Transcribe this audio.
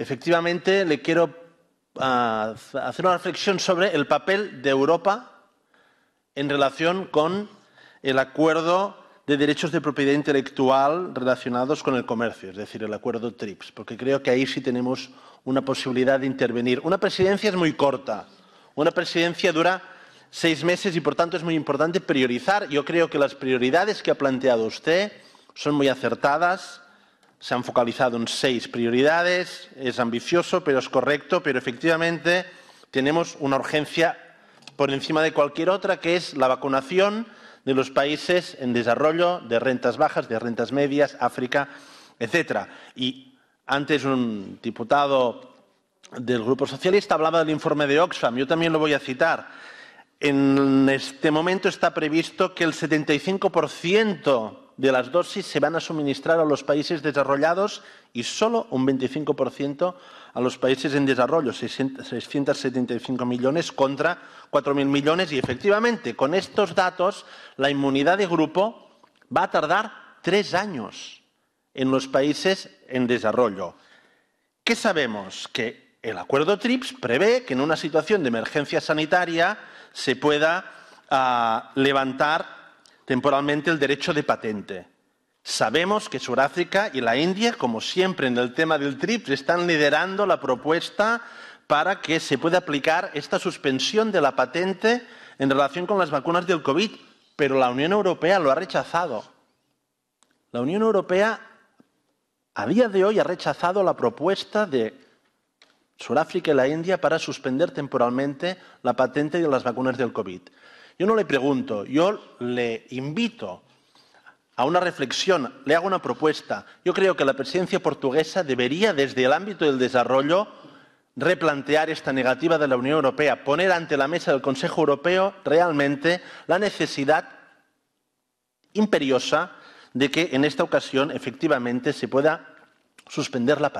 Efectivamente, le quiero ah, hacer una reflexión sobre el papel de Europa en relación con el acuerdo de derechos de propiedad intelectual relacionados con el comercio, es decir, el acuerdo TRIPS, porque creo que ahí sí tenemos una posibilidad de intervenir. Una presidencia es muy corta, una presidencia dura seis meses y por tanto es muy importante priorizar. Yo creo que las prioridades que ha planteado usted son muy acertadas se han focalizado en seis prioridades. Es ambicioso, pero es correcto, pero efectivamente tenemos una urgencia por encima de cualquier otra, que es la vacunación de los países en desarrollo, de rentas bajas, de rentas medias, África, etcétera. Y antes un diputado del Grupo Socialista hablaba del informe de Oxfam, yo también lo voy a citar. En este momento está previsto que el 75% de las dosis se van a suministrar a los países desarrollados y solo un 25% a los países en desarrollo, 675 millones contra 4.000 millones. Y efectivamente, con estos datos, la inmunidad de grupo va a tardar tres años en los países en desarrollo. ¿Qué sabemos? Que el acuerdo TRIPS prevé que en una situación de emergencia sanitaria se pueda ah, levantar temporalmente el derecho de patente. Sabemos que Sudáfrica y la India, como siempre en el tema del TRIP, están liderando la propuesta para que se pueda aplicar esta suspensión de la patente en relación con las vacunas del COVID, pero la Unión Europea lo ha rechazado. La Unión Europea a día de hoy ha rechazado la propuesta de Sudáfrica y la India para suspender temporalmente la patente de las vacunas del COVID. Yo no le pregunto, yo le invito a una reflexión, le hago una propuesta. Yo creo que la presidencia portuguesa debería, desde el ámbito del desarrollo, replantear esta negativa de la Unión Europea, poner ante la mesa del Consejo Europeo realmente la necesidad imperiosa de que en esta ocasión efectivamente se pueda suspender la patria.